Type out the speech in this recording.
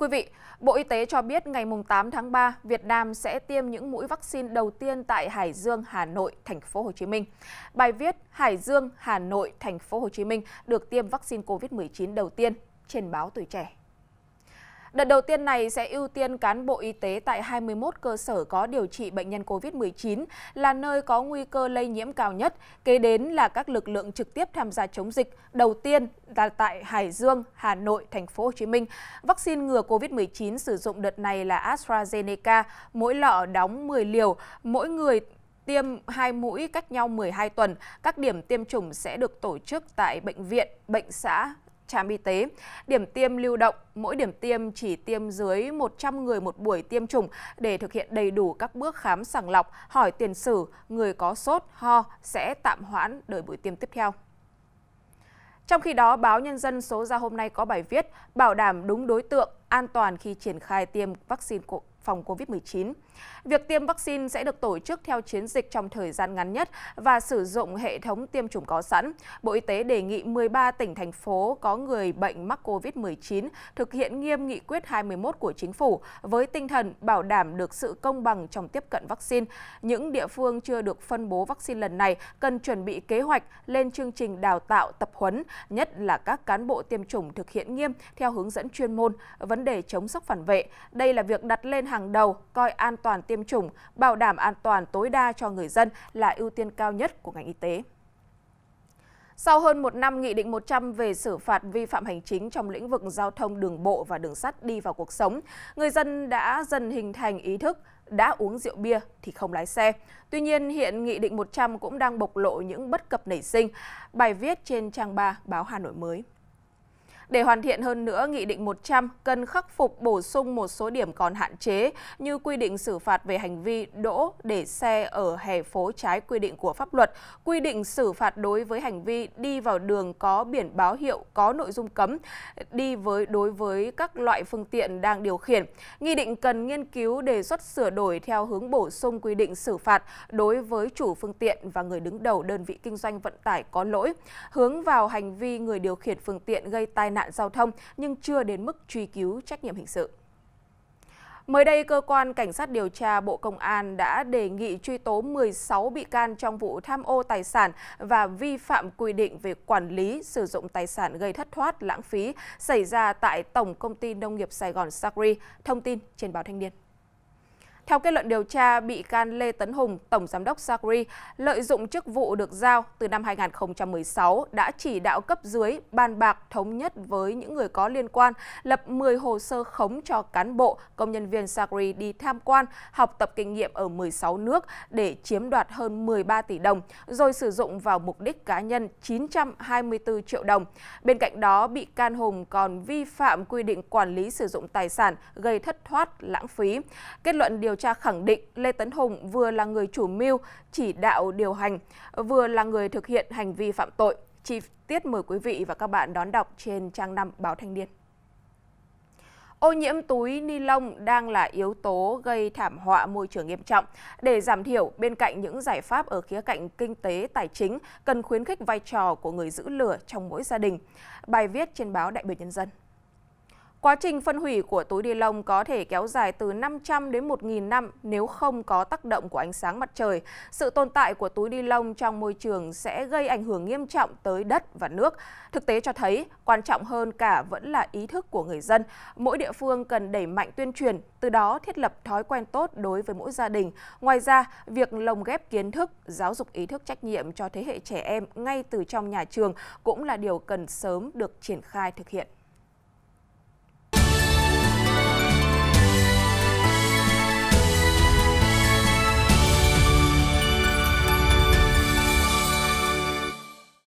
quý vị, Bộ Y tế cho biết ngày 8 tháng 3, Việt Nam sẽ tiêm những mũi vaccine đầu tiên tại Hải Dương, Hà Nội, Thành phố Hồ Chí Minh. Bài viết Hải Dương, Hà Nội, Thành phố Hồ Chí Minh được tiêm vaccine COVID-19 đầu tiên trên báo Tuổi Trẻ. Đợt đầu tiên này sẽ ưu tiên cán bộ y tế tại 21 cơ sở có điều trị bệnh nhân COVID-19 là nơi có nguy cơ lây nhiễm cao nhất, kế đến là các lực lượng trực tiếp tham gia chống dịch đầu tiên là tại Hải Dương, Hà Nội, Thành phố Hồ Chí Minh. Vaccine ngừa COVID-19 sử dụng đợt này là AstraZeneca, mỗi lọ đóng 10 liều, mỗi người tiêm hai mũi cách nhau 12 tuần. Các điểm tiêm chủng sẽ được tổ chức tại bệnh viện, bệnh xã, trạm y tế. Điểm tiêm lưu động, mỗi điểm tiêm chỉ tiêm dưới 100 người một buổi tiêm chủng để thực hiện đầy đủ các bước khám sàng lọc, hỏi tiền sử, người có sốt, ho sẽ tạm hoãn đợi buổi tiêm tiếp theo. Trong khi đó, báo Nhân dân số ra hôm nay có bài viết bảo đảm đúng đối tượng, an toàn khi triển khai tiêm vaccine phòng COVID-19. Việc tiêm vaccine sẽ được tổ chức theo chiến dịch trong thời gian ngắn nhất và sử dụng hệ thống tiêm chủng có sẵn. Bộ Y tế đề nghị 13 tỉnh, thành phố có người bệnh mắc COVID-19 thực hiện nghiêm nghị quyết 21 của chính phủ với tinh thần bảo đảm được sự công bằng trong tiếp cận vaccine. Những địa phương chưa được phân bố vaccine lần này cần chuẩn bị kế hoạch lên chương trình đào tạo tập huấn, nhất là các cán bộ tiêm chủng thực hiện nghiêm theo hướng dẫn chuyên môn. Vấn vấn đề chống sốc phản vệ. Đây là việc đặt lên hàng đầu, coi an toàn tiêm chủng, bảo đảm an toàn tối đa cho người dân là ưu tiên cao nhất của ngành y tế. Sau hơn một năm, Nghị định 100 về xử phạt vi phạm hành chính trong lĩnh vực giao thông đường bộ và đường sắt đi vào cuộc sống, người dân đã dần hình thành ý thức đã uống rượu bia thì không lái xe. Tuy nhiên, hiện Nghị định 100 cũng đang bộc lộ những bất cập nảy sinh. Bài viết trên trang 3 báo Hà Nội mới. Để hoàn thiện hơn nữa, Nghị định 100 cần khắc phục bổ sung một số điểm còn hạn chế như quy định xử phạt về hành vi đỗ để xe ở hè phố trái quy định của pháp luật, quy định xử phạt đối với hành vi đi vào đường có biển báo hiệu có nội dung cấm đi với đối với các loại phương tiện đang điều khiển. Nghị định cần nghiên cứu đề xuất sửa đổi theo hướng bổ sung quy định xử phạt đối với chủ phương tiện và người đứng đầu đơn vị kinh doanh vận tải có lỗi, hướng vào hành vi người điều khiển phương tiện gây tai nạn nạn giao thông nhưng chưa đến mức truy cứu trách nhiệm hình sự. Mới đây, Cơ quan Cảnh sát điều tra Bộ Công an đã đề nghị truy tố 16 bị can trong vụ tham ô tài sản và vi phạm quy định về quản lý sử dụng tài sản gây thất thoát lãng phí xảy ra tại Tổng Công ty Nông nghiệp Sài Gòn Sacri. Thông tin trên báo Thanh niên. Theo kết luận điều tra, bị can Lê Tấn Hùng, Tổng Giám đốc Sacri, lợi dụng chức vụ được giao từ năm 2016 đã chỉ đạo cấp dưới bàn bạc thống nhất với những người có liên quan, lập 10 hồ sơ khống cho cán bộ, công nhân viên Sacri đi tham quan, học tập kinh nghiệm ở 16 nước để chiếm đoạt hơn 13 tỷ đồng, rồi sử dụng vào mục đích cá nhân 924 triệu đồng. Bên cạnh đó, bị can Hùng còn vi phạm quy định quản lý sử dụng tài sản gây thất thoát, lãng phí. Kết luận điều tra khẳng định Lê Tấn Hùng vừa là người chủ mưu, chỉ đạo điều hành, vừa là người thực hiện hành vi phạm tội. Chi tiết mời quý vị và các bạn đón đọc trên trang 5 Báo Thanh Niên. Ô nhiễm túi ni lông đang là yếu tố gây thảm họa môi trường nghiêm trọng. Để giảm thiểu, bên cạnh những giải pháp ở khía cạnh kinh tế, tài chính, cần khuyến khích vai trò của người giữ lửa trong mỗi gia đình. Bài viết trên báo Đại biểu Nhân dân. Quá trình phân hủy của túi ni lông có thể kéo dài từ 500 đến 1.000 năm nếu không có tác động của ánh sáng mặt trời. Sự tồn tại của túi ni lông trong môi trường sẽ gây ảnh hưởng nghiêm trọng tới đất và nước. Thực tế cho thấy, quan trọng hơn cả vẫn là ý thức của người dân. Mỗi địa phương cần đẩy mạnh tuyên truyền, từ đó thiết lập thói quen tốt đối với mỗi gia đình. Ngoài ra, việc lồng ghép kiến thức, giáo dục ý thức trách nhiệm cho thế hệ trẻ em ngay từ trong nhà trường cũng là điều cần sớm được triển khai thực hiện.